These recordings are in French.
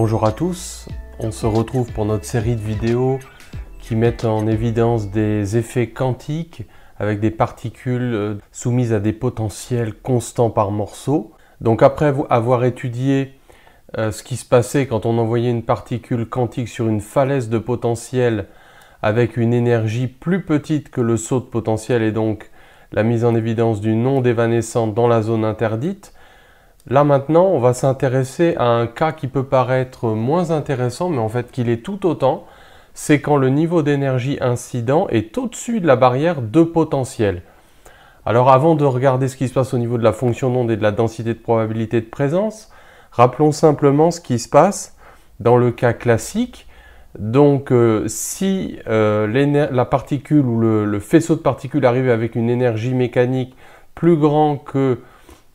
Bonjour à tous, on se retrouve pour notre série de vidéos qui mettent en évidence des effets quantiques avec des particules euh, soumises à des potentiels constants par morceau. Donc après avoir étudié euh, ce qui se passait quand on envoyait une particule quantique sur une falaise de potentiel avec une énergie plus petite que le saut de potentiel et donc la mise en évidence du non d'évanescent dans la zone interdite, Là maintenant, on va s'intéresser à un cas qui peut paraître moins intéressant, mais en fait qu'il est tout autant, c'est quand le niveau d'énergie incident est au-dessus de la barrière de potentiel. Alors avant de regarder ce qui se passe au niveau de la fonction d'onde et de la densité de probabilité de présence, rappelons simplement ce qui se passe dans le cas classique. Donc euh, si euh, la particule ou le, le, faisceau de particules arrive avec une énergie mécanique plus grande que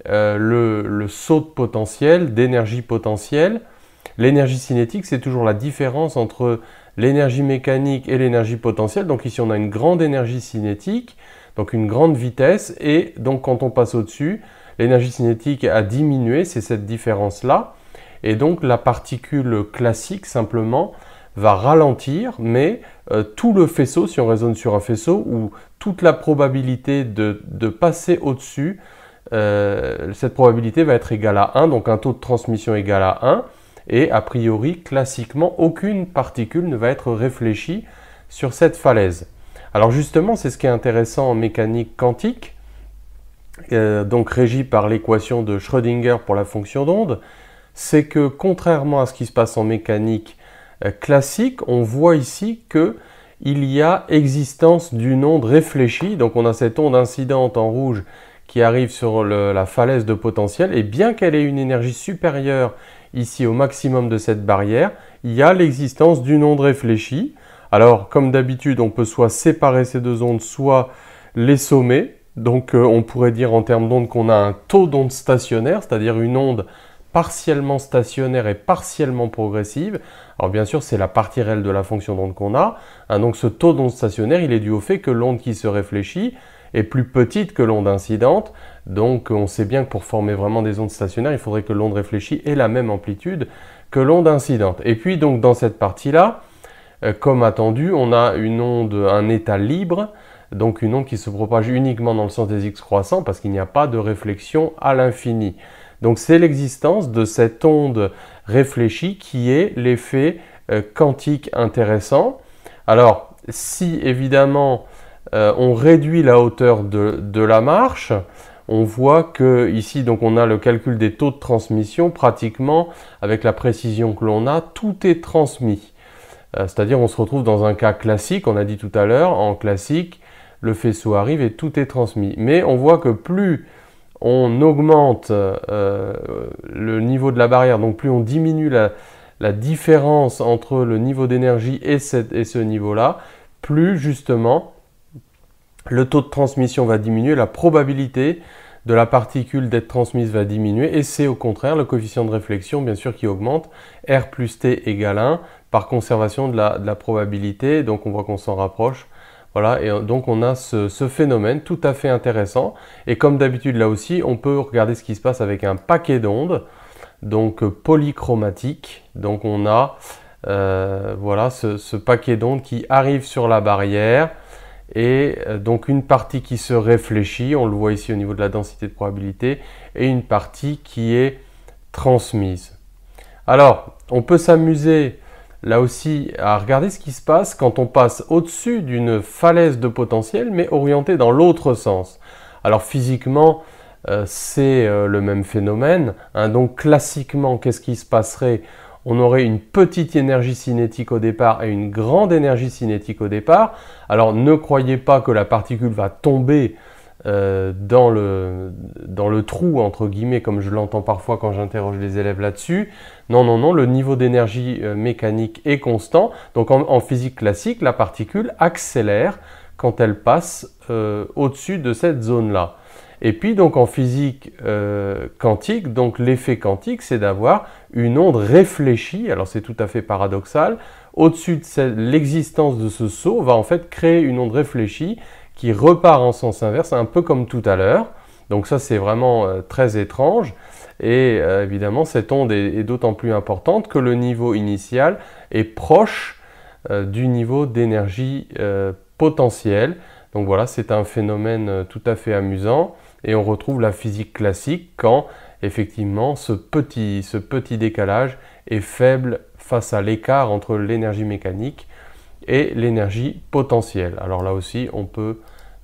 euh, le, saut de potentiel, d'énergie potentielle. L'énergie cinétique, c'est toujours la différence entre l'énergie mécanique et l'énergie potentielle. Donc ici, on a une grande énergie cinétique, donc une grande vitesse, et donc quand on passe au-dessus, l'énergie cinétique a diminué, c'est cette différence-là. Et donc la particule classique, simplement, va ralentir, mais euh, tout le faisceau, si on raisonne sur un faisceau, ou toute la probabilité de passer au-dessus euh, cette probabilité va être égale à 1, donc un taux de transmission égal à 1, et a priori, classiquement, aucune particule ne va être réfléchie sur cette falaise. Alors justement, c'est ce qui est intéressant en mécanique quantique, euh, donc régie par l'équation de Schrödinger pour la fonction d'onde, c'est que contrairement à ce qui se passe en mécanique euh, classique, on voit ici que il y a existence d'une onde réfléchie, donc on a cette onde incidente en rouge qui arrive sur la falaise de potentiel, et bien qu'elle ait une énergie supérieure ici au maximum de cette barrière, il y a l'existence d'une onde réfléchie. Alors, comme d'habitude, on peut soit séparer ces deux ondes, soit les sommer. Donc, euh, on pourrait dire en termes d'ondes qu'on a un taux d'onde stationnaire, c'est-à-dire une onde partiellement stationnaire et partiellement progressive. Alors bien sûr, c'est la partie réelle de la fonction d'onde qu'on a. Hein, donc ce taux d'onde stationnaire, il est dû au fait que l'onde qui se réfléchit, est plus petite que l'onde incidente. Donc on sait bien que pour former vraiment des ondes stationnaires, il faudrait que l'onde réfléchie ait la même amplitude que l'onde incidente. Et puis donc dans cette partie-là, euh, comme attendu, on a une onde, un état libre, donc une onde qui se propage uniquement dans le sens des x croissants parce qu'il n'y a pas de réflexion à l'infini. Donc c'est l'existence de cette onde réfléchie qui est l'effet euh, quantique intéressant. Alors si évidemment euh, on réduit la hauteur de, la marche. On voit que ici, donc, on a le calcul des taux de transmission. Pratiquement, avec la précision que l'on a, tout est transmis. Euh, c'est-à-dire, on se retrouve dans un cas classique. On a dit tout à l'heure, en classique, le faisceau arrive et tout est transmis. Mais on voit que plus on augmente euh, le niveau de la barrière, donc plus on diminue la, différence entre le niveau d'énergie et, et, ce niveau-là, plus justement le taux de transmission va diminuer, la probabilité de la particule d'être transmise va diminuer et c'est au contraire le coefficient de réflexion bien sûr qui augmente, R plus T égale 1 par conservation de la, probabilité, donc on voit qu'on s'en rapproche. Voilà, et donc on a ce, phénomène tout à fait intéressant. Et comme d'habitude là aussi, on peut regarder ce qui se passe avec un paquet d'ondes, donc euh, polychromatique. Donc on a euh, voilà, ce paquet d'ondes qui arrive sur la barrière, et euh, donc une partie qui se réfléchit, on le voit ici au niveau de la densité de probabilité, et une partie qui est transmise. Alors, on peut s'amuser là aussi à regarder ce qui se passe quand on passe au-dessus d'une falaise de potentiel, mais orientée dans l'autre sens. Alors physiquement, euh, c'est euh, le même phénomène. Hein. donc classiquement, qu'est-ce qui se passerait on aurait une petite énergie cinétique au départ et une grande énergie cinétique au départ. Alors ne croyez pas que la particule va tomber euh, dans, le, trou, entre guillemets, comme je l'entends parfois quand j'interroge les élèves là-dessus. Non, non, non, le niveau d'énergie euh, mécanique est constant. Donc en, physique classique, la particule accélère quand elle passe euh, au-dessus de cette zone-là. Et puis donc en physique euh, quantique, donc l'effet quantique, c'est d'avoir une onde réfléchie, alors c'est tout à fait paradoxal, au-dessus de l'existence de ce saut va en fait créer une onde réfléchie qui repart en sens inverse, un peu comme tout à l'heure. Donc ça c'est vraiment euh, très étrange. Et euh, évidemment cette onde est d'autant plus importante que le niveau initial est proche du niveau d'énergie potentielle. Donc voilà, c'est un phénomène tout à fait amusant et on retrouve la physique classique quand effectivement ce petit, décalage est faible face à l'écart entre l'énergie mécanique et l'énergie potentielle. Alors là aussi, on peut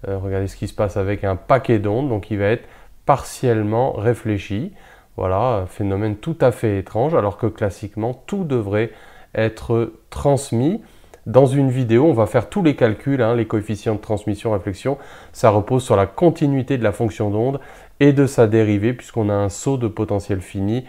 euh, regarder ce qui se passe avec un paquet d'ondes, donc il va être partiellement réfléchi. Voilà, phénomène tout à fait étrange, alors que classiquement, tout devrait être transmis. Dans une vidéo, on va faire tous les calculs, hein, les coefficients de transmission, réflexion. Ça repose sur la continuité de la fonction d'onde et de sa dérivée puisqu'on a un saut de potentiel fini